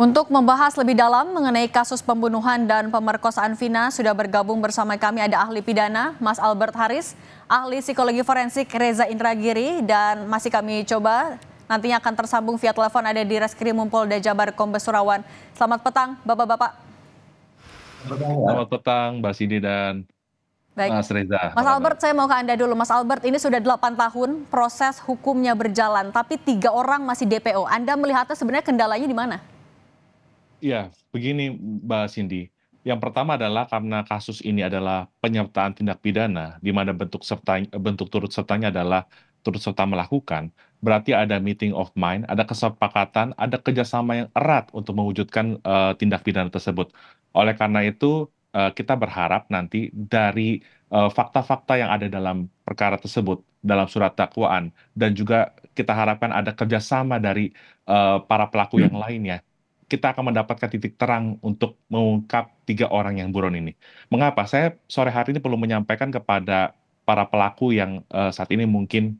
Untuk membahas lebih dalam mengenai kasus pembunuhan dan pemerkosaan Vina, sudah bergabung bersama kami ada ahli pidana Mas Albert Haris, ahli psikologi forensik Reza Indragiri, dan masih kami coba nantinya akan tersambung via telepon ada di Reskrim Polda Jabar Kombes Surawan. Selamat petang, Bapak-Bapak. Selamat petang, Mbak Sidi dan Baik. Mas Reza. Mas Albert, saya mau ke Anda dulu. Mas Albert, ini sudah 8 tahun proses hukumnya berjalan, tapi tiga orang masih DPO. Anda melihatnya sebenarnya kendalanya di mana? Ya begini Mbak Cindy. Yang pertama adalah karena kasus ini adalah penyertaan tindak pidana, di mana bentuk serta bentuk turut sertanya adalah turut serta melakukan, berarti ada meeting of mind, ada kesepakatan, ada kerjasama yang erat untuk mewujudkan uh, tindak pidana tersebut. Oleh karena itu, uh, kita berharap nanti dari eh, fakta-fakta uh, yang ada dalam perkara tersebut, dalam surat dakwaan, dan juga kita harapkan ada kerjasama dari uh, para pelaku yang hmm. lainnya kita akan mendapatkan titik terang untuk mengungkap tiga orang yang buron ini. Mengapa? Saya sore hari ini perlu menyampaikan kepada para pelaku yang uh, saat ini mungkin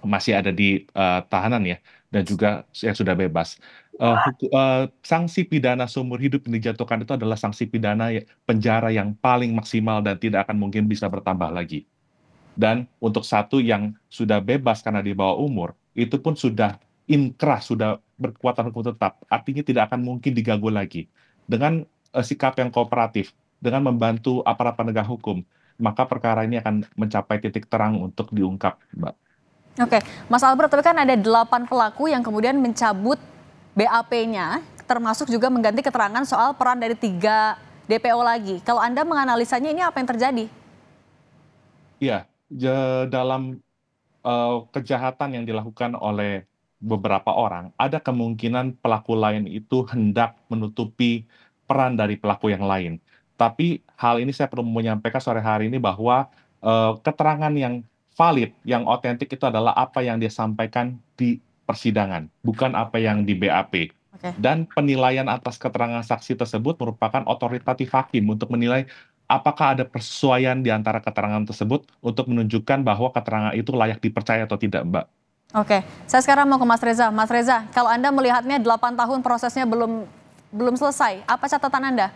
masih ada di uh, tahanan ya dan juga yang sudah bebas. Uh, uh, sanksi pidana seumur hidup yang dijatuhkan itu adalah sanksi pidana ya, penjara yang paling maksimal dan tidak akan mungkin bisa bertambah lagi. Dan untuk satu yang sudah bebas karena di bawah umur, itu pun sudah inkrah, sudah berkekuatan hukum tetap, artinya tidak akan mungkin diganggu lagi. Dengan uh, sikap yang kooperatif, dengan membantu aparat penegak hukum, maka perkara ini akan mencapai titik terang untuk diungkap, Mbak. Oke, Mas Albert, tapi kan ada delapan pelaku yang kemudian mencabut BAP-nya, termasuk juga mengganti keterangan soal peran dari tiga DPO lagi. Kalau Anda menganalisanya ini apa yang terjadi? Iya, dalam uh, kejahatan yang dilakukan oleh beberapa orang, ada kemungkinan pelaku lain itu hendak menutupi peran dari pelaku yang lain. Tapi hal ini saya perlu menyampaikan sore hari ini bahwa eh, keterangan yang valid, yang otentik itu adalah apa yang dia sampaikan di persidangan, bukan apa yang di BAP. Okay. Dan penilaian atas keterangan saksi tersebut merupakan otoritatif hakim untuk menilai apakah ada persesuaian di antara keterangan tersebut untuk menunjukkan bahwa keterangan itu layak dipercaya atau tidak, Mbak. Oke, saya sekarang mau ke Mas Reza. Mas Reza, kalau Anda melihatnya 8 tahun prosesnya belum belum selesai, apa catatan Anda?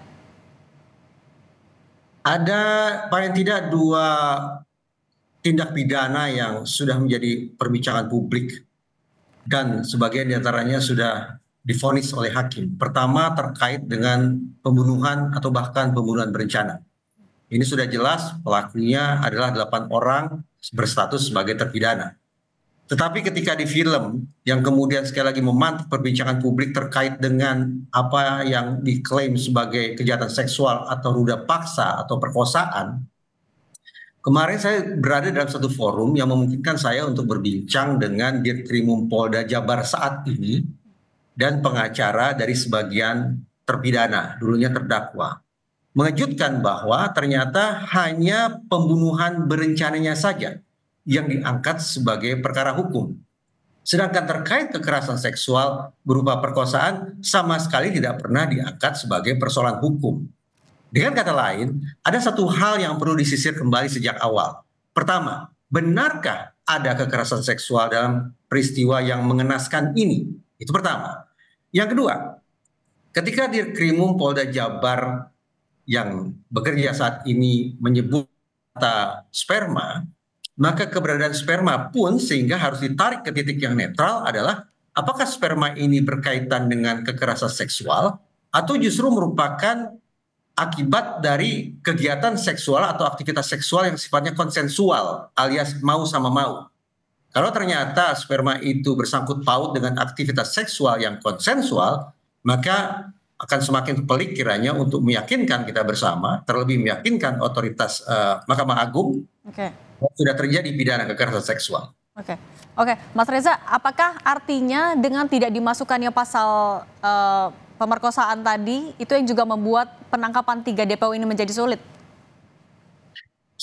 Ada paling tidak dua tindak pidana yang sudah menjadi perbincangan publik dan sebagian diantaranya sudah difonis oleh hakim. Pertama terkait dengan pembunuhan atau bahkan pembunuhan berencana. Ini sudah jelas pelakunya adalah delapan orang berstatus sebagai terpidana tetapi ketika di film yang kemudian sekali lagi memantik perbincangan publik terkait dengan apa yang diklaim sebagai kejahatan seksual atau ruda paksa atau perkosaan, kemarin saya berada dalam satu forum yang memungkinkan saya untuk berbincang dengan Dirkrimum Polda Jabar saat ini dan pengacara dari sebagian terpidana, dulunya terdakwa. Mengejutkan bahwa ternyata hanya pembunuhan berencananya saja yang diangkat sebagai perkara hukum. Sedangkan terkait kekerasan seksual berupa perkosaan sama sekali tidak pernah diangkat sebagai persoalan hukum. Dengan kata lain, ada satu hal yang perlu disisir kembali sejak awal. Pertama, benarkah ada kekerasan seksual dalam peristiwa yang mengenaskan ini? Itu pertama. Yang kedua, ketika Dirkrimum Polda Jabar yang bekerja saat ini menyebut kata sperma, maka keberadaan sperma pun sehingga harus ditarik ke titik yang netral adalah apakah sperma ini berkaitan dengan kekerasan seksual atau justru merupakan akibat dari kegiatan seksual atau aktivitas seksual yang sifatnya konsensual alias mau sama mau. Kalau ternyata sperma itu bersangkut paut dengan aktivitas seksual yang konsensual, maka akan semakin pelik kiranya untuk meyakinkan kita bersama, terlebih meyakinkan otoritas uh, Mahkamah Agung okay. sudah terjadi pidana kekerasan seksual. Oke, okay. oke, okay. Mas Reza, apakah artinya dengan tidak dimasukkannya pasal uh, pemerkosaan tadi itu yang juga membuat penangkapan tiga DPO ini menjadi sulit?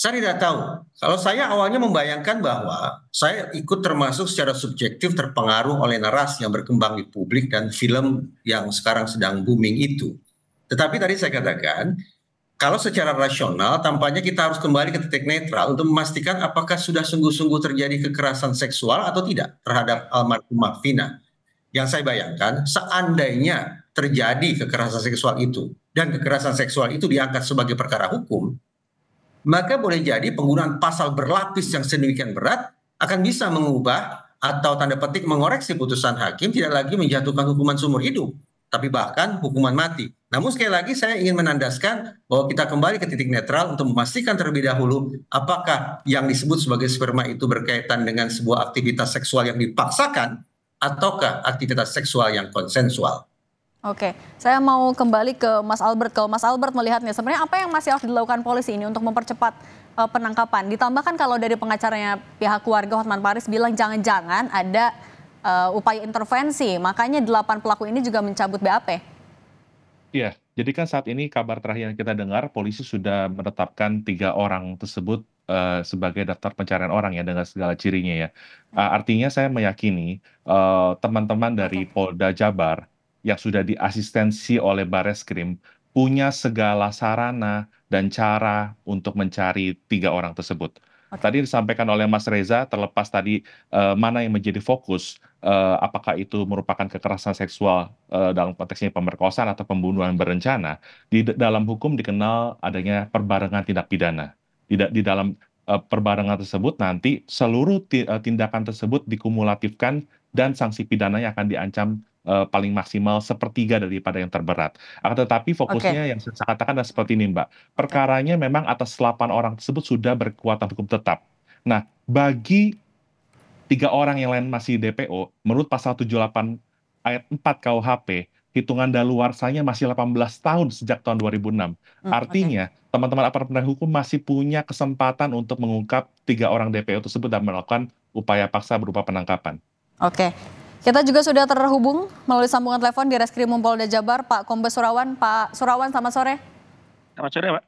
Saya tidak tahu. Kalau saya awalnya membayangkan bahwa saya ikut termasuk secara subjektif terpengaruh oleh narasi yang berkembang di publik dan film yang sekarang sedang booming itu. Tetapi tadi saya katakan, kalau secara rasional tampaknya kita harus kembali ke titik netral untuk memastikan apakah sudah sungguh-sungguh terjadi kekerasan seksual atau tidak terhadap almarhumah Vina. Yang saya bayangkan, seandainya terjadi kekerasan seksual itu dan kekerasan seksual itu diangkat sebagai perkara hukum, maka boleh jadi penggunaan pasal berlapis yang sedemikian berat akan bisa mengubah atau tanda petik mengoreksi putusan hakim tidak lagi menjatuhkan hukuman seumur hidup, tapi bahkan hukuman mati. Namun sekali lagi saya ingin menandaskan bahwa kita kembali ke titik netral untuk memastikan terlebih dahulu apakah yang disebut sebagai sperma itu berkaitan dengan sebuah aktivitas seksual yang dipaksakan ataukah aktivitas seksual yang konsensual. Oke, saya mau kembali ke Mas Albert. Kalau Mas Albert melihatnya, sebenarnya apa yang masih harus dilakukan polisi ini untuk mempercepat uh, penangkapan? Ditambahkan kalau dari pengacaranya pihak keluarga Hotman Paris bilang jangan-jangan ada uh, upaya intervensi, makanya delapan pelaku ini juga mencabut BAP. Iya, jadi kan saat ini kabar terakhir yang kita dengar, polisi sudah menetapkan tiga orang tersebut eh, sebagai daftar pencarian orang ya dengan segala cirinya ya. Hmm. artinya saya meyakini teman -teman dari Polda Jabar yang sudah diasistensi oleh Bareskrim punya segala sarana dan cara untuk mencari tiga orang tersebut. Okay. Tadi disampaikan oleh Mas Reza, terlepas tadi uh, mana yang menjadi fokus, uh, apakah itu merupakan kekerasan seksual uh, dalam konteksnya pemerkosaan atau pembunuhan berencana, di dalam hukum dikenal adanya perbarengan tindak pidana. Di, di dalam uh, perbarengan tersebut nanti seluruh tindakan tersebut dikumulatifkan dan sanksi pidananya akan diancam uh, paling maksimal sepertiga daripada yang terberat. Akan tetapi fokusnya okay. yang saya katakan adalah seperti ini Mbak. Perkaranya memang atas 8 orang tersebut sudah berkuatan hukum tetap. Nah, bagi tiga orang yang lain masih DPO, menurut pasal 78 ayat 4 KUHP, hitungan daluarsanya masih 18 tahun sejak tahun 2006. Hmm, Artinya, teman teman-teman aparat penegak hukum masih punya kesempatan untuk mengungkap tiga orang DPO tersebut dan melakukan upaya paksa berupa penangkapan. Oke, okay. Kita juga sudah terhubung melalui sambungan telepon di Reskrim Polda Jabar, Pak Kombes Surawan. Pak Surawan, selamat sore. Selamat sore, Pak.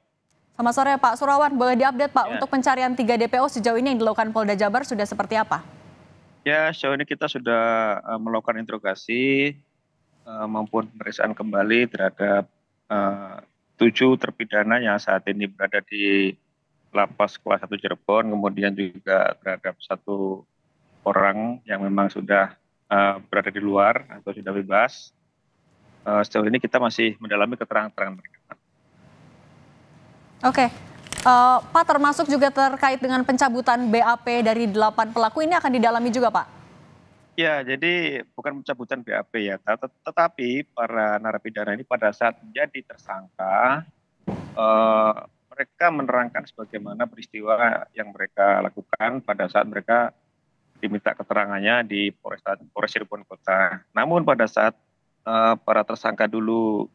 Selamat sore, Pak Surawan. Boleh diupdate, Pak, ya. untuk pencarian tiga DPO sejauh ini yang dilakukan Polda Jabar sudah seperti apa? Ya, sejauh ini kita sudah eh, melakukan interogasi eh, maupun pemeriksaan kembali terhadap eh, tujuh terpidana yang saat ini berada di lapas kelas 1 Cirebon, kemudian juga terhadap satu orang yang memang sudah Eh, berada di luar atau sudah bebas. Uh, sejauh ini kita masih mendalami keterangan-keterangan mereka. Oke, okay. uh, eh, Pak termasuk juga terkait dengan pencabutan BAP dari delapan pelaku ini akan didalami juga Pak? Ya, jadi bukan pencabutan BAP ya, tet tetapi para narapidana ini pada saat menjadi tersangka, uh, mereka menerangkan sebagaimana peristiwa yang mereka lakukan pada saat mereka diminta keterangannya di Polres Polres Cirebon Kota. Namun pada saat uh, para tersangka dulu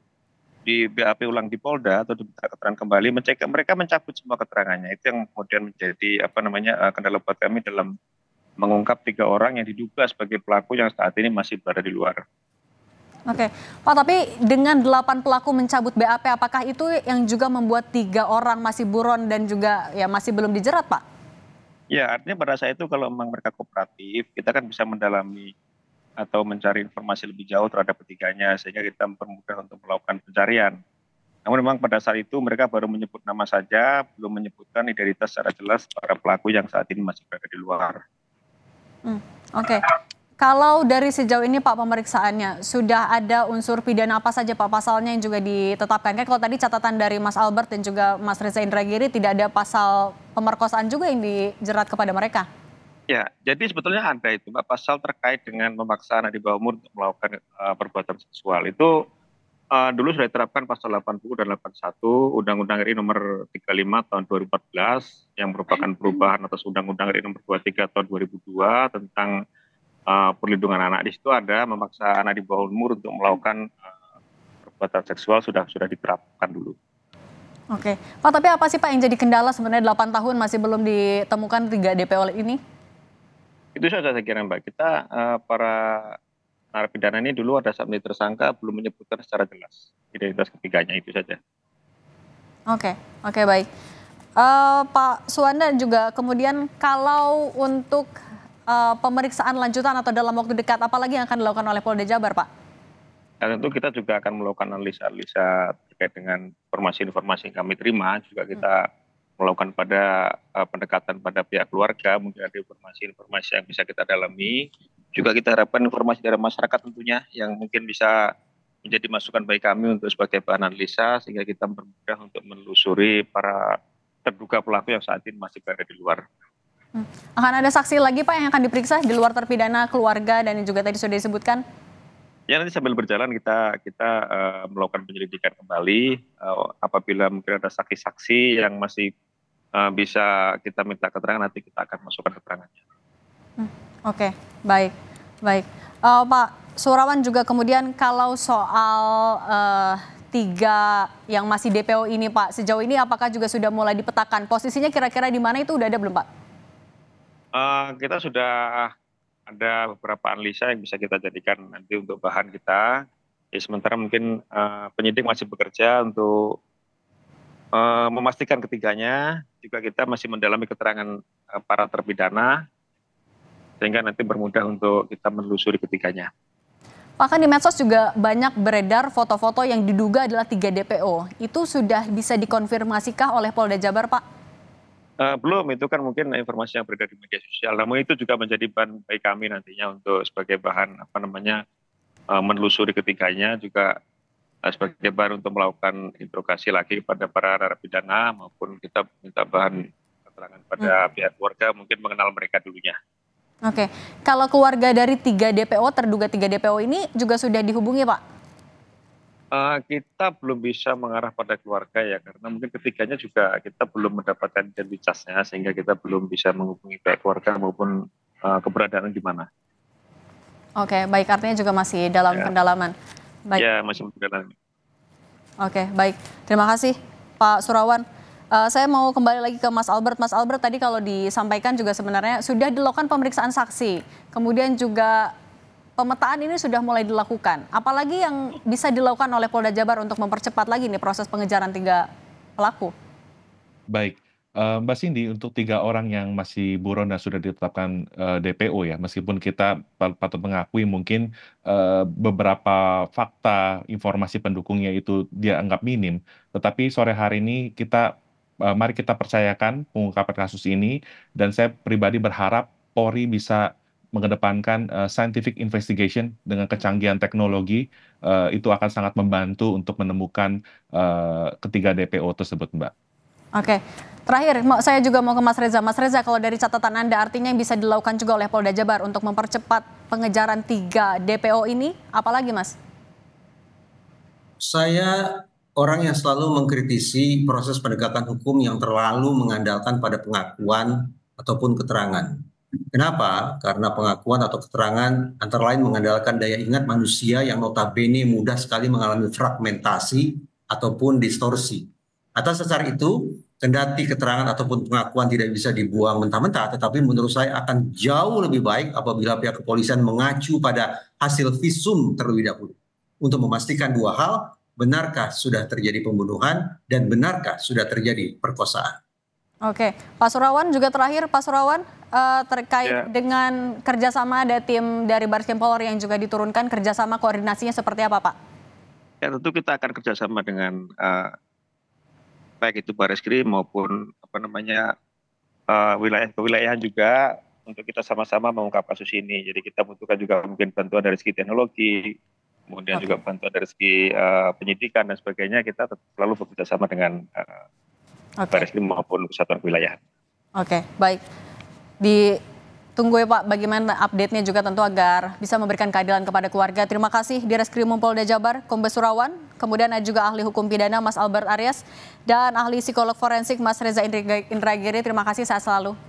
di BAP ulang di Polda atau diminta keterangan kembali, mencek, mereka mencabut semua keterangannya. Itu yang kemudian menjadi apa namanya uh, kendala buat kami dalam mengungkap tiga orang yang diduga sebagai pelaku yang saat ini masih berada di luar. Oke, Pak, tapi dengan delapan pelaku mencabut BAP, apakah itu yang juga membuat tiga orang masih buron dan juga ya masih belum dijerat, Pak? Ya, artinya pada saat itu kalau memang mereka kooperatif, kita kan bisa mendalami atau mencari informasi lebih jauh terhadap ketiganya sehingga kita mempermudah untuk melakukan pencarian. Namun memang pada saat itu mereka baru menyebut nama saja, belum menyebutkan identitas secara jelas para pelaku yang saat ini masih berada di luar. Hmm, Oke, okay. Kalau dari sejauh ini Pak pemeriksaannya sudah ada unsur pidana apa saja Pak pasalnya yang juga ditetapkan? Kan kalau tadi catatan dari Mas Albert dan juga Mas Reza Indragiri tidak ada pasal pemerkosaan juga yang dijerat kepada mereka. Ya, jadi sebetulnya ada itu Pak pasal terkait dengan memaksa anak di bawah umur untuk melakukan uh, perbuatan seksual itu uh, dulu sudah diterapkan pasal 80 dan 81 Undang-Undang RI nomor 35 tahun 2014 yang merupakan perubahan atas Undang-Undang RI nomor 23 tahun 2002 tentang uh, perlindungan anak di situ ada memaksa anak di bawah umur untuk melakukan uh, perbuatan seksual sudah sudah diterapkan dulu. Oke, Pak tapi apa sih Pak yang jadi kendala sebenarnya 8 tahun masih belum ditemukan 3 DPO ini? Itu saja saya kira Mbak. Kita uh, para narapidana ini dulu ada saat tersangka belum menyebutkan secara jelas identitas ketiganya itu saja. Oke, oke baik. Uh, Pak Suwanda juga kemudian kalau untuk uh, pemeriksaan lanjutan atau dalam waktu dekat apalagi yang akan dilakukan oleh Polda Jabar, Pak? Dan tentu kita juga akan melakukan analisa-analisa terkait dengan informasi-informasi yang kami terima, juga hmm. kita hmm. melakukan pada uh, pendekatan pada pihak keluarga, mungkin ada informasi-informasi yang bisa kita dalami. Juga kita harapkan informasi dari masyarakat tentunya yang mungkin bisa menjadi masukan bagi kami untuk sebagai bahan analisa sehingga kita mempermudah untuk menelusuri para terduga pelaku yang saat ini masih berada di luar akan ada saksi lagi Pak yang akan diperiksa di luar terpidana keluarga dan yang juga tadi sudah disebutkan? Ya nanti sambil berjalan kita kita uh, melakukan penyelidikan kembali uh, apabila mungkin ada saksi-saksi yang masih uh, bisa kita minta keterangan nanti kita akan masukkan keterangannya. Hmm, Oke, okay. baik, baik. Uh, Pak Surawan juga kemudian kalau soal uh, tiga yang masih DPO ini Pak sejauh ini apakah juga sudah mulai dipetakan posisinya kira-kira di mana itu udah ada belum Pak? Uh, kita sudah ada beberapa analisa yang bisa kita jadikan nanti untuk bahan kita. Ya, sementara mungkin uh, penyidik masih bekerja untuk uh, memastikan ketiganya. Juga kita masih mendalami keterangan uh, para terpidana, sehingga nanti bermudah untuk kita menelusuri ketiganya. Pak di medsos juga banyak beredar foto-foto yang diduga adalah tiga DPO. Itu sudah bisa dikonfirmasikah oleh Polda Jabar, Pak? Uh, belum itu kan mungkin informasi yang beredar di media sosial. Namun itu juga menjadi bahan baik kami nantinya untuk sebagai bahan apa namanya uh, menelusuri ketiganya juga uh, sebagai bahan untuk melakukan interogasi lagi kepada para narapidana maupun kita minta bahan keterangan pada hmm. pihak keluarga mungkin mengenal mereka dulunya. Oke, kalau keluarga dari tiga DPO terduga tiga DPO ini juga sudah dihubungi, Pak? Uh, kita belum bisa mengarah pada keluarga ya karena mungkin ketiganya juga kita belum mendapatkan identitasnya sehingga kita belum bisa menghubungi pihak keluarga maupun uh, keberadaan di mana. Oke, okay, baik artinya juga masih dalam ya. pendalaman. Baik. Ya, masih pendalaman. Oke, okay, baik. Terima kasih Pak Surawan. Uh, saya mau kembali lagi ke Mas Albert. Mas Albert tadi kalau disampaikan juga sebenarnya sudah dilakukan pemeriksaan saksi, kemudian juga pemetaan ini sudah mulai dilakukan. Apalagi yang bisa dilakukan oleh Polda Jabar untuk mempercepat lagi nih proses pengejaran tiga pelaku. Baik, eh, Mbak Cindy, untuk tiga orang yang masih buron dan sudah ditetapkan eh, DPO ya, meskipun kita patut mengakui mungkin eh, beberapa fakta informasi pendukungnya itu dia anggap minim, tetapi sore hari ini kita mari kita percayakan pengungkapan kasus ini dan saya pribadi berharap Polri bisa mengedepankan uh, scientific investigation dengan kecanggihan teknologi uh, itu akan sangat membantu untuk menemukan uh, ketiga DPO tersebut, Mbak. Oke, okay. terakhir saya juga mau ke Mas Reza. Mas Reza, kalau dari catatan Anda artinya yang bisa dilakukan juga oleh Polda Jabar untuk mempercepat pengejaran tiga DPO ini, apalagi Mas? Saya orang yang selalu mengkritisi proses penegakan hukum yang terlalu mengandalkan pada pengakuan ataupun keterangan. Kenapa? Karena pengakuan atau keterangan antara lain mengandalkan daya ingat manusia yang notabene mudah sekali mengalami fragmentasi ataupun distorsi. Atas dasar itu, kendati keterangan ataupun pengakuan tidak bisa dibuang mentah-mentah, tetapi menurut saya akan jauh lebih baik apabila pihak kepolisian mengacu pada hasil visum terlebih dahulu untuk memastikan dua hal, benarkah sudah terjadi pembunuhan dan benarkah sudah terjadi perkosaan. Oke, Pak Surawan juga terakhir, Pak Surawan, uh, terkait yeah. dengan kerjasama ada tim dari Baris Krim Polri yang juga diturunkan kerjasama koordinasinya seperti apa Pak? Ya tentu kita akan kerjasama dengan uh, baik itu Baris Krim maupun apa namanya uh, eh, wilayah kewilayahan juga untuk kita sama-sama mengungkap kasus ini. Jadi kita butuhkan juga mungkin bantuan dari segi teknologi, kemudian okay. juga bantuan dari segi uh, penyidikan dan sebagainya. Kita selalu bekerja sama dengan uh, okay. Baris Krim maupun Kesatuan Wilayah. Oke, okay, baik. Ditunggu ya Pak bagaimana update-nya juga tentu agar bisa memberikan keadilan kepada keluarga. Terima kasih di Reskrim Polda Jabar, Kombes Surawan, kemudian ada juga ahli hukum pidana Mas Albert Arias dan ahli psikolog forensik Mas Reza Indragiri. Terima kasih saya selalu.